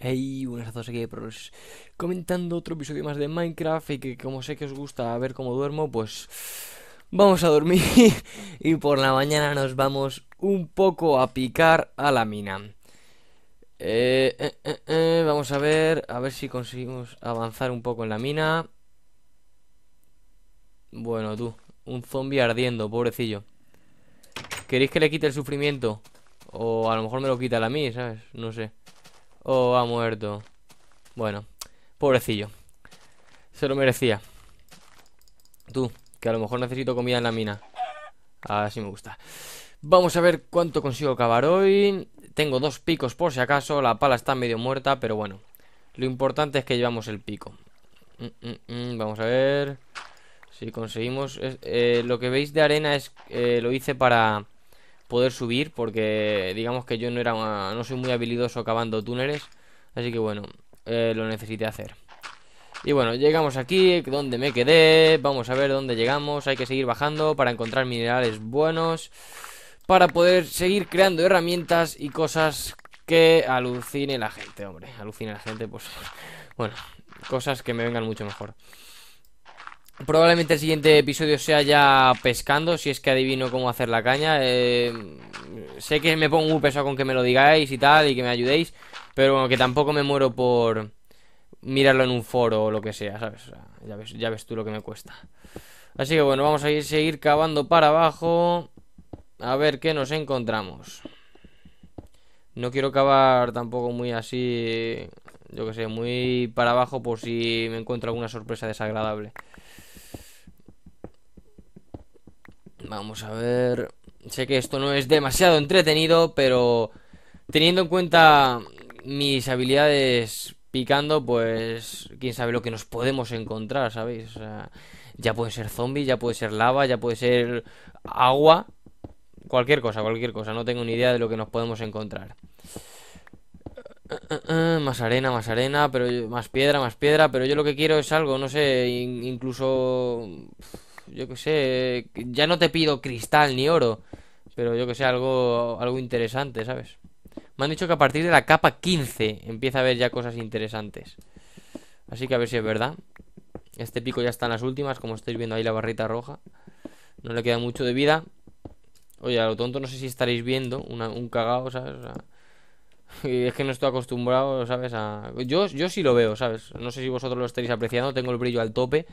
Hey, unas a aquí, pros. Comentando otro episodio más de Minecraft y que como sé que os gusta ver cómo duermo, pues vamos a dormir y por la mañana nos vamos un poco a picar a la mina. Eh, eh, eh, eh, vamos a ver, a ver si conseguimos avanzar un poco en la mina. Bueno, tú, un zombie ardiendo, pobrecillo. ¿Queréis que le quite el sufrimiento? O a lo mejor me lo quita a mí, ¿sabes? No sé. Oh, ha muerto. Bueno, pobrecillo. Se lo merecía. Tú, que a lo mejor necesito comida en la mina. Así me gusta. Vamos a ver cuánto consigo cavar hoy. Tengo dos picos por si acaso. La pala está medio muerta, pero bueno. Lo importante es que llevamos el pico. Mm, mm, mm, vamos a ver. Si conseguimos... Eh, lo que veis de arena es... Eh, lo hice para poder subir porque digamos que yo no era no soy muy habilidoso cavando túneles, así que bueno, eh, lo necesité hacer. Y bueno, llegamos aquí, donde me quedé, vamos a ver dónde llegamos, hay que seguir bajando para encontrar minerales buenos, para poder seguir creando herramientas y cosas que alucine la gente, hombre, alucine la gente, pues bueno, cosas que me vengan mucho mejor. Probablemente el siguiente episodio sea ya pescando, si es que adivino cómo hacer la caña. Eh, sé que me pongo un peso con que me lo digáis y tal, y que me ayudéis, pero bueno, que tampoco me muero por mirarlo en un foro o lo que sea, ¿sabes? ya, ves, tú lo que me cuesta. Así que bueno, vamos a ir, seguir cavando para abajo, a ver qué nos encontramos. No quiero cavar tampoco muy así, yo que sé, muy para abajo por si me encuentro alguna sorpresa desagradable. Vamos a ver. Sé que esto no es demasiado entretenido, pero teniendo en cuenta mis habilidades picando, pues quién sabe lo que nos podemos encontrar, ¿sabéis? ya puede ser zombie, ya puede ser lava, ya puede ser agua, cualquier cosa, cualquier cosa. No tengo ni idea de lo que nos podemos encontrar. Eh, eh, eh, más arena, más arena, pero más piedra, más piedra, pero yo lo que quiero es algo, no sé, incluso yo que sé, ya no te pido cristal ni oro, pero yo que sé, algo, algo interesante, ¿sabes? Me han dicho que a partir de la capa 15 empieza a haber ya cosas interesantes. Así que a ver si es verdad. Este pico ya está en las últimas, como estáis viendo ahí la barrita roja. No le queda mucho de vida. Oye, a lo tonto no sé si estaréis viendo un cagao, ¿sabes? es que no estoy acostumbrado, ¿sabes? Yo, yo sí lo veo, ¿sabes? No sé si vosotros lo estaréis apreciando, tengo el brillo al tope.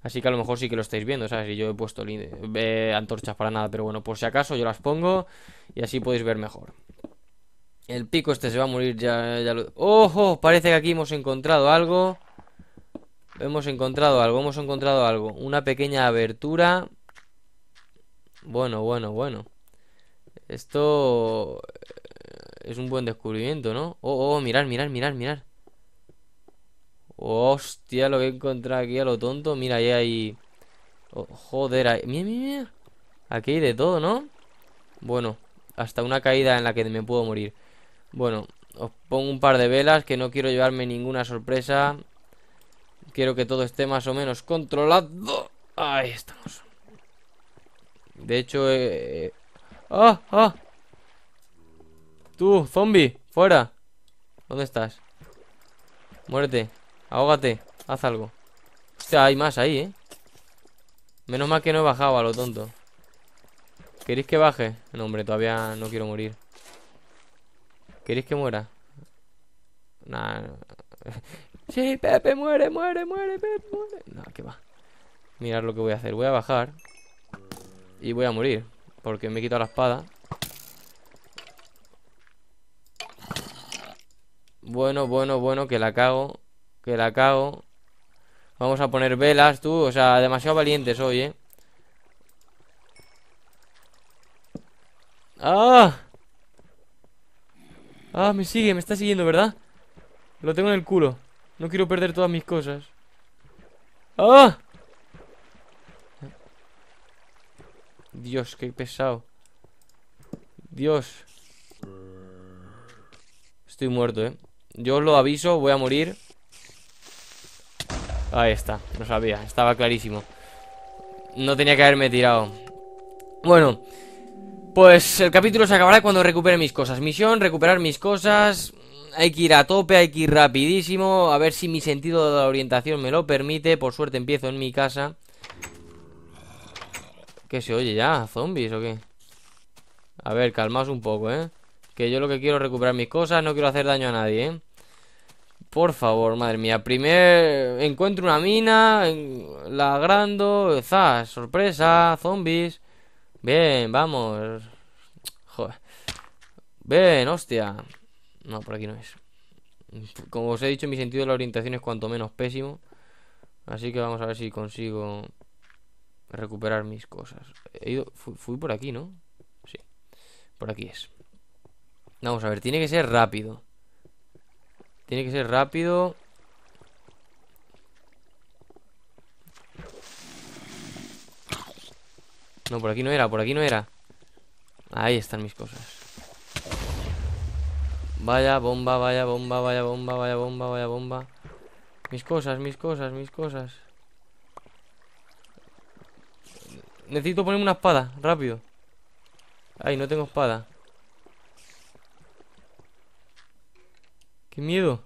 Así que a lo mejor sí que lo estáis viendo, ¿sabes? Y yo he puesto eh, antorchas para nada, pero bueno, por si acaso yo las pongo y así podéis ver mejor. El pico este se va a morir ya, ¡Ojo! Parece que aquí hemos encontrado algo. Hemos encontrado algo, hemos encontrado algo. Una pequeña abertura. Bueno, bueno, bueno. Esto eh, es un buen descubrimiento, ¿no? Oh, oh, mirar, mirar, mirar, mirar. Hostia, lo que he encontrado aquí a lo tonto. Mira, ahí hay... Oh, joder, ahí... Mira, mira, Aquí hay de todo, ¿no? Bueno, hasta una caída en la que me puedo morir. Bueno, os pongo un par de velas que no quiero llevarme ninguna sorpresa. Quiero que todo esté más o menos controlado. Ahí estamos. De hecho, eh... eh ¡Ah! ¡Ah! ¡Tú, zombie! ¡Fuera! ¿Dónde estás? Muerte. Ahógate, haz algo. sea, hay más ahí, ¿eh? Menos mal que no he bajado a lo tonto. ¿Queréis que baje? No, hombre, todavía no quiero morir. ¿Queréis que muera? Nah. No. sí, Pepe, muere, muere, muere, Pepe, muere. No, que va. Mirad lo que voy a hacer. Voy a bajar. Y voy a morir. Porque me he quitado la espada. Bueno, bueno, bueno, que la cago. Que la cago. Vamos a poner velas, tú. O sea, demasiado valientes hoy, ¿eh? ¡Ah! Ah, me sigue, me está siguiendo, ¿verdad? Lo tengo en el culo. No quiero perder todas mis cosas. ¡Ah! Dios, qué pesado. Dios. Estoy muerto, ¿eh? Yo os lo aviso, voy a morir. Ahí está, no sabía, estaba clarísimo No tenía que haberme tirado Bueno Pues el capítulo se acabará cuando recupere mis cosas Misión, recuperar mis cosas Hay que ir a tope, hay que ir rapidísimo A ver si mi sentido de la orientación me lo permite Por suerte empiezo en mi casa ¿Qué se oye ya? ¿Zombies o qué? A ver, calmaos un poco, ¿eh? Que yo lo que quiero es recuperar mis cosas No quiero hacer daño a nadie, ¿eh? Por favor, madre mía. Primer encuentro una mina, Lagrando la zas, sorpresa, zombies. Bien, vamos. Joder. Ven, hostia. No, por aquí no es. Como os he dicho, mi sentido de la orientación es cuanto menos pésimo. Así que vamos a ver si consigo recuperar mis cosas. He ido, fui, por aquí, ¿no? Sí. Por aquí es. Vamos a ver, tiene que ser rápido. Tiene que ser rápido. No, por aquí no era, por aquí no era. Ahí están mis cosas. Vaya bomba, vaya bomba, vaya bomba, vaya bomba, vaya bomba. Mis cosas, mis cosas, mis cosas. Necesito ponerme una espada, rápido. Ay, no tengo espada. Qué miedo.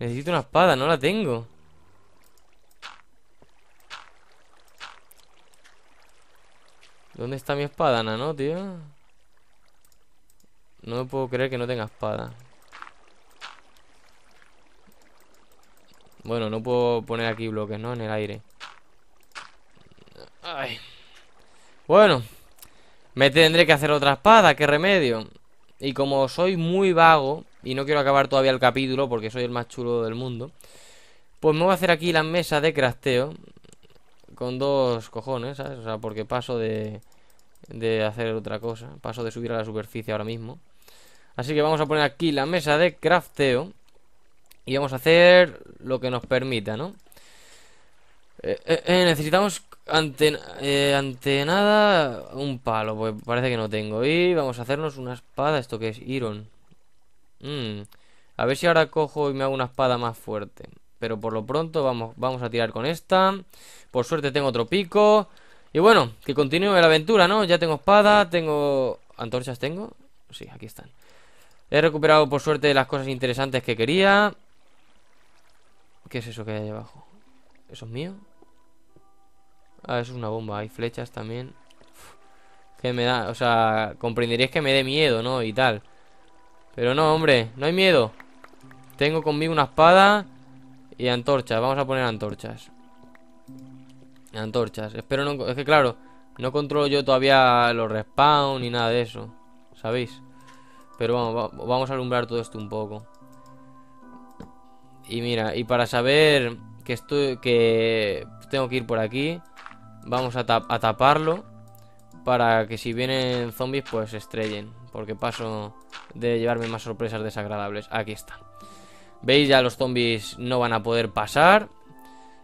Necesito una espada, no la tengo. ¿Dónde está mi espada, nano, tío? No puedo creer que no tenga espada. Bueno, no puedo poner aquí bloques, ¿no? En el aire. Ay. Bueno. Me tendré que hacer otra espada, qué remedio. Y como soy muy vago, y no quiero acabar todavía el capítulo porque soy el más chulo del mundo, pues me voy a hacer aquí la mesa de crafteo con dos cojones, ¿sabes? O sea, porque paso de, de hacer otra cosa, paso de subir a la superficie ahora mismo. Así que vamos a poner aquí la mesa de crafteo y vamos a hacer lo que nos permita, ¿no? Eh, eh, eh, necesitamos ante, ante nada un palo, pues parece que no tengo. Y vamos a hacernos una espada, ¿esto que es? Iron. Mm. A ver si ahora cojo y me hago una espada más fuerte. Pero por lo pronto vamos, vamos a tirar con esta. Por suerte tengo otro pico. Y bueno, que continúe la aventura, ¿no? Ya tengo espada, tengo... ¿Antorchas tengo? Sí, aquí están. He recuperado por suerte las cosas interesantes que quería. ¿Qué es eso que hay ahí abajo? ¿Eso es mío? Ah, eso es una bomba. Hay flechas también. ¿Qué que me da... O sea, Comprenderéis que me dé miedo, ¿no? Y tal. Pero no, hombre, no hay miedo Tengo conmigo una espada Y antorchas, vamos a poner antorchas Antorchas Espero no... Es que claro No controlo yo todavía los respawn ni nada de eso ¿Sabéis? Pero vamos, vamos a alumbrar todo esto un poco Y mira, y para saber que estoy que tengo que ir por aquí Vamos a, a taparlo Para que si vienen zombies pues se estrellen porque paso de llevarme más sorpresas desagradables. Aquí está. Veis, ya los zombies no van a poder pasar.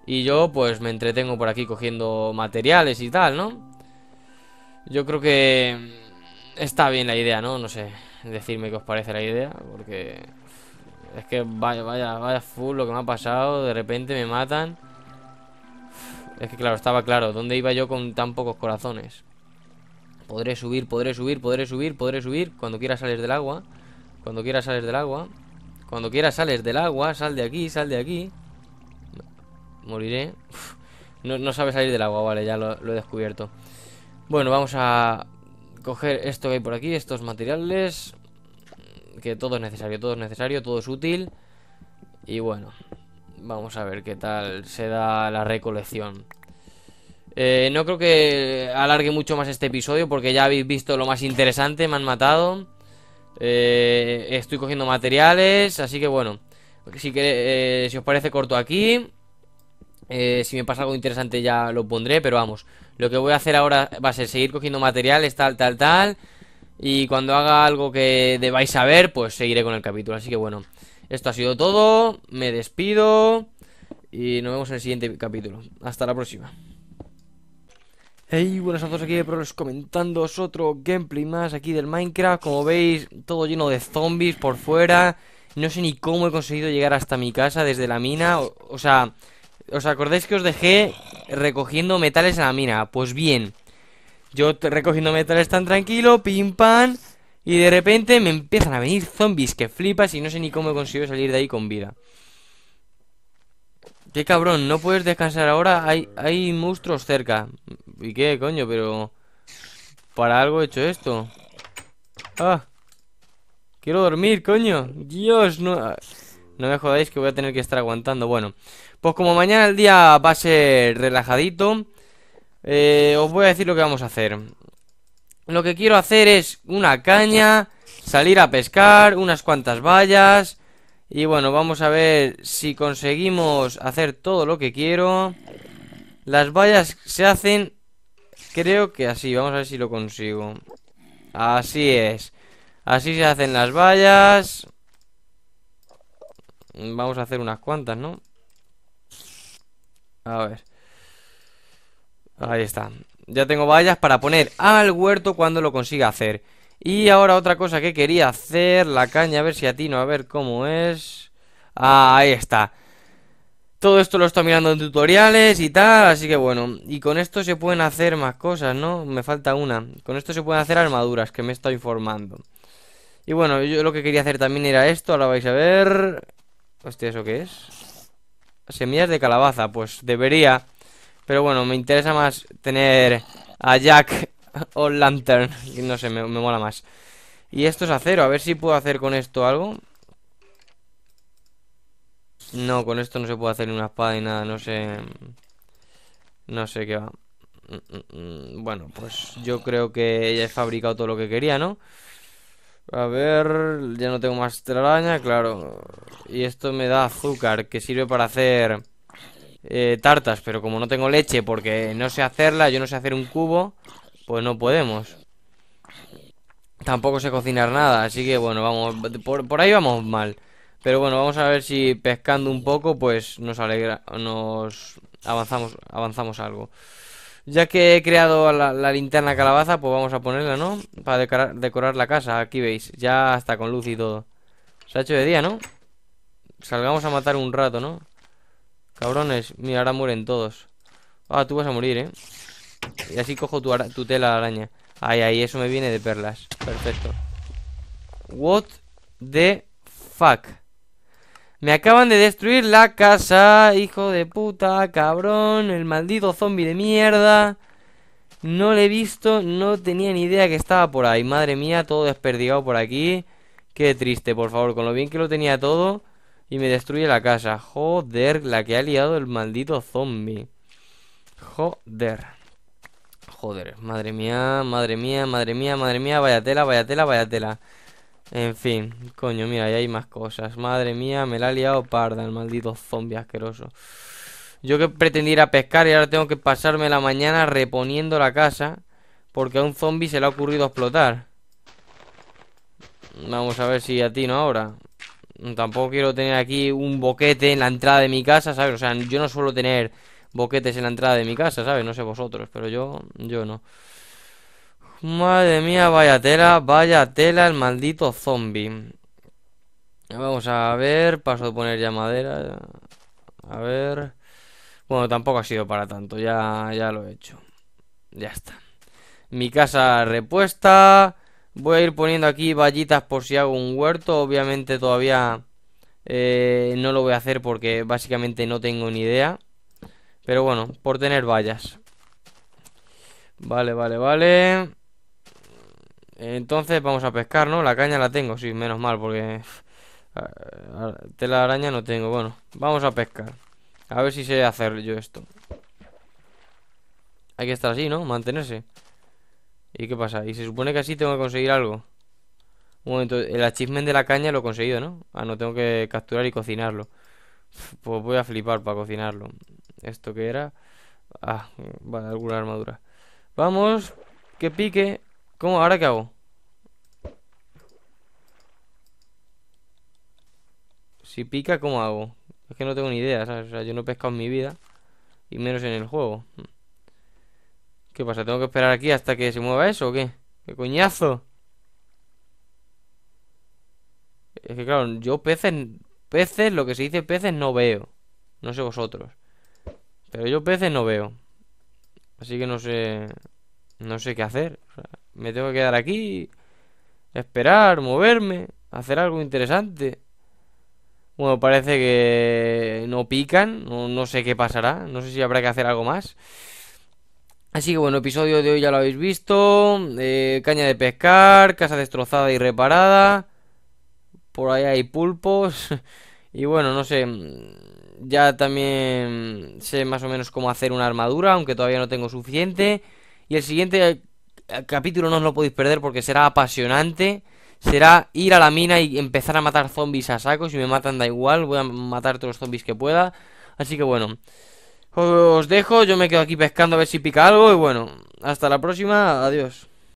Y yo pues me entretengo por aquí cogiendo materiales y tal, ¿no? Yo creo que está bien la idea, ¿no? No sé, decirme qué os parece la idea, porque es que vaya, vaya, vaya full lo que me ha pasado, de repente me matan. Es que claro, estaba claro, ¿dónde iba yo con tan pocos corazones? Podré subir, podré subir, podré subir, podré subir. Cuando quiera sales del agua. Cuando quiera sales del agua. Cuando quiera sales del agua. Sal de aquí, sal de aquí. Moriré. No, sabe salir del agua, vale, ya lo, lo he descubierto. Bueno, vamos a coger esto que hay por aquí, estos materiales. Que todo es necesario, todo es necesario, todo es útil. Y bueno, vamos a ver qué tal se da la recolección. Eh, no creo que alargue mucho más este episodio porque ya habéis visto lo más interesante, me han matado. Eh, estoy cogiendo materiales, así que bueno. si eh, os parece corto aquí. si me pasa algo interesante ya lo pondré, pero vamos. Lo que voy a hacer ahora va a ser seguir cogiendo materiales, tal, tal, tal. Y cuando haga algo que debáis saber, pues seguiré con el capítulo. Así que bueno, esto ha sido todo. Me despido. Y nos vemos en el siguiente capítulo. Hasta la próxima. Hey, buenas a todos aquí de Proles comentando otro gameplay más aquí del Minecraft Como veis, todo lleno de zombies por fuera No sé ni cómo he conseguido llegar hasta mi casa desde la mina O, sea, ¿os acordáis que os dejé recogiendo metales en la mina? Pues bien, yo recogiendo metales tan tranquilo, pim pam Y de repente me empiezan a venir zombies que flipas y no sé ni cómo he conseguido salir de ahí con vida Qué cabrón, no puedes descansar ahora, hay, hay monstruos cerca ¿Y qué, coño? Pero... Para algo he hecho esto. Ah. Quiero dormir, coño. Dios, no... Ah, no me jodáis que voy a tener que estar aguantando. Bueno, pues como mañana el día va a ser relajadito, eh, os voy a decir lo que vamos a hacer. Lo que quiero hacer es una caña, salir a pescar, unas cuantas vallas. Y bueno, vamos a ver si conseguimos hacer todo lo que quiero. Las vallas se hacen Creo que así, vamos a ver si lo consigo Así es Así se hacen las vallas Vamos a hacer unas cuantas, ¿no? A ver Ahí está Ya tengo vallas para poner al huerto cuando lo consiga hacer Y ahora otra cosa que quería hacer La caña, a ver si atino, a ver cómo es ah, Ahí está todo esto lo estoy mirando en tutoriales y tal, así que bueno. Y con esto se pueden hacer más cosas, ¿no? Me falta una. Con esto se pueden hacer armaduras, que me estoy formando Y bueno, yo lo que quería hacer también era esto, ahora vais a ver... Hostia, ¿eso qué es? Semillas de calabaza, pues debería. Pero bueno, me interesa más tener a Jack o Lantern. No sé, me, me mola más. Y esto es acero, a ver si puedo hacer con esto algo. No, con esto no se puede hacer ni una espada ni nada, no sé... No sé qué va. Mm, mm, mm. Bueno, pues yo creo que ya he fabricado todo lo que quería, ¿no? A ver, ya no tengo más telaraña, claro. Y esto me da azúcar, que sirve para hacer eh, tartas, pero como no tengo leche porque no sé hacerla, yo no sé hacer un cubo, pues no podemos. Tampoco sé cocinar nada, así que bueno, vamos, por ahí vamos mal. Pero bueno, vamos a ver si pescando un poco, pues nos alegra, nos avanzamos, avanzamos algo. Ya que he creado la, linterna calabaza, pues vamos a ponerla, ¿no? Para decorar, la casa, aquí veis, ya hasta con luz y todo. Se ha hecho de día, ¿no? Salgamos a matar un rato, ¿no? Cabrones, mira, ahora mueren todos. Ah, tú vas a morir, ¿eh? Y así cojo tu, tu tela araña. Ay, ay, eso me viene de perlas. Perfecto. What the fuck? Me acaban de destruir la casa, hijo de puta, cabrón, el maldito zombie de mierda. No le he visto, no tenía ni idea que estaba por ahí. Madre mía, todo desperdigado por aquí. Qué triste, por favor, con lo bien que lo tenía todo. Y me destruye la casa. Joder, la que ha liado el maldito zombie. Joder. Joder, madre mía, madre mía, madre mía, madre mía, vaya tela, vaya tela, vaya tela. En fin, coño, mira, y hay más cosas. Madre mía, me la ha liado parda el maldito zombie asqueroso. Yo que pretendía ir a pescar y ahora tengo que pasarme la mañana reponiendo la casa porque a un zombie se le ha ocurrido explotar. Vamos a ver si a ti no ahora. Tampoco quiero tener aquí un boquete en la entrada de mi casa, ¿sabes? O sea, yo no suelo tener boquetes en la entrada de mi casa, ¿sabes? No sé vosotros, pero yo, yo no. Madre mía, vaya tela, vaya tela el maldito zombie. Vamos a ver, paso de poner ya madera. A ver. Bueno, tampoco ha sido para tanto, ya, ya lo he hecho. Ya está. Mi casa repuesta. Voy a ir poniendo aquí vallitas por si hago un huerto. Obviamente todavía eh, no lo voy a hacer porque básicamente no tengo ni idea. Pero bueno, por tener vallas. Vale, vale, vale. Entonces vamos a pescar, ¿no? La caña la tengo, sí, menos mal, porque... Ah, tela araña no tengo, bueno. Vamos a pescar. A ver si sé hacer yo esto. Hay que estar así, ¿no? Mantenerse. ¿Y qué pasa? Y se supone que así tengo que conseguir algo. Un momento, el achievement de la caña lo he conseguido, ¿no? Ah, no, tengo que capturar y cocinarlo. Pues voy a flipar para cocinarlo. ¿Esto que era? Ah, vale, alguna armadura. Vamos, que pique. ¿Cómo? ¿Ahora qué hago? Si pica, ¿cómo hago? Es que no tengo ni idea, ¿sabes? O sea, yo no he pescado en mi vida. Y menos en el juego. ¿Qué pasa? ¿Tengo que esperar aquí hasta que se mueva eso o qué? ¡Qué coñazo! Es que claro, yo peces... Peces, lo que se dice peces no veo. No sé vosotros. Pero yo peces no veo. Así que no sé... No sé qué hacer. O sea, me tengo que quedar aquí, esperar, moverme, hacer algo interesante. Bueno, parece que no pican, no, sé qué pasará, no sé si habrá que hacer algo más. Así que bueno, episodio de hoy ya lo habéis visto. Eh, caña de pescar, casa destrozada y reparada. Por ahí hay pulpos. Y bueno, no sé. Ya también sé más o menos cómo hacer una armadura, aunque todavía no tengo suficiente. Y el siguiente capítulo no os lo podéis perder porque será apasionante. Será ir a la mina y empezar a matar zombies a saco. Si me matan da igual, voy a matar todos los zombies que pueda. Así que bueno, os dejo, yo me quedo aquí pescando a ver si pica algo y bueno, hasta la próxima, adiós.